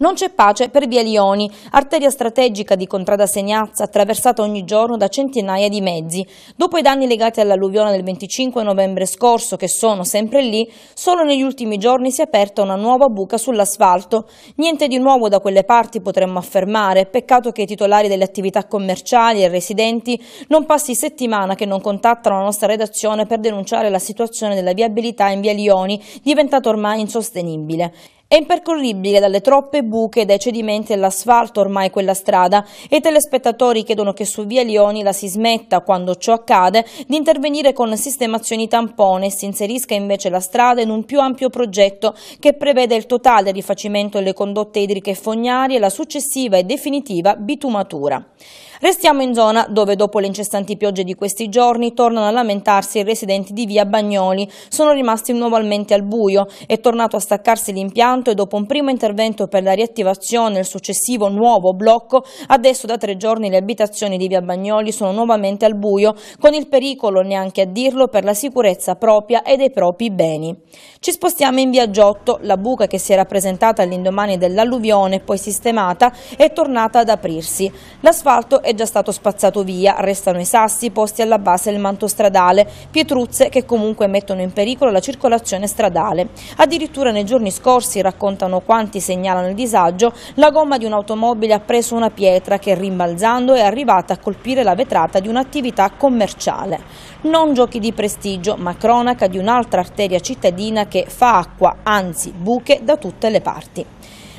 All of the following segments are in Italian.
Non c'è pace per via Lioni, arteria strategica di Contrada Segnazza attraversata ogni giorno da centinaia di mezzi. Dopo i danni legati all'alluvione del 25 novembre scorso, che sono sempre lì, solo negli ultimi giorni si è aperta una nuova buca sull'asfalto. Niente di nuovo da quelle parti potremmo affermare, peccato che i titolari delle attività commerciali e residenti non passi settimana che non contattano la nostra redazione per denunciare la situazione della viabilità in via Lioni, diventata ormai insostenibile. È impercorribile dalle troppe buche dai cedimenti all'asfalto ormai quella strada e i telespettatori chiedono che su via Lioni la si smetta, quando ciò accade, di intervenire con sistemazioni tampone e si inserisca invece la strada in un più ampio progetto che prevede il totale rifacimento delle condotte idriche e fognarie e la successiva e definitiva bitumatura. Restiamo in zona dove dopo le incessanti piogge di questi giorni tornano a lamentarsi i residenti di via Bagnoli. Sono rimasti nuovamente al buio. È tornato a staccarsi l'impianto e dopo un primo intervento per la riattivazione e il successivo nuovo blocco, adesso da tre giorni le abitazioni di via Bagnoli sono nuovamente al buio, con il pericolo, neanche a dirlo, per la sicurezza propria e dei propri beni. Ci spostiamo in via Giotto, la buca che si era presentata all'indomani dell'alluvione, poi sistemata, è tornata ad aprirsi. L'asfalto è è già stato spazzato via, restano i sassi posti alla base del manto stradale, pietruzze che comunque mettono in pericolo la circolazione stradale. Addirittura nei giorni scorsi, raccontano quanti segnalano il disagio, la gomma di un'automobile ha preso una pietra che rimbalzando è arrivata a colpire la vetrata di un'attività commerciale. Non giochi di prestigio, ma cronaca di un'altra arteria cittadina che fa acqua, anzi buche, da tutte le parti.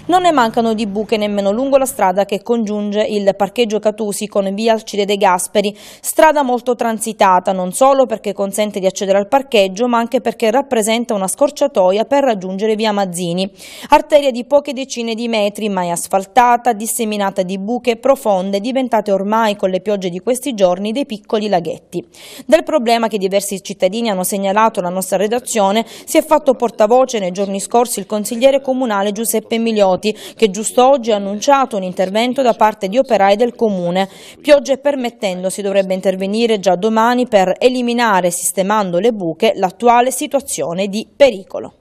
Non ne mancano di buche nemmeno lungo la strada che congiunge il parcheggio Catusi con via Alcide De Gasperi, strada molto transitata non solo perché consente di accedere al parcheggio ma anche perché rappresenta una scorciatoia per raggiungere via Mazzini, arteria di poche decine di metri mai asfaltata, disseminata di buche profonde diventate ormai con le piogge di questi giorni dei piccoli laghetti. Del problema che diversi cittadini hanno segnalato alla nostra redazione si è fatto portavoce nei giorni scorsi il consigliere comunale Giuseppe Migliotti Poti, che giusto oggi ha annunciato un intervento da parte di operai del comune. Piogge permettendo si dovrebbe intervenire già domani per eliminare, sistemando le buche, l'attuale situazione di pericolo.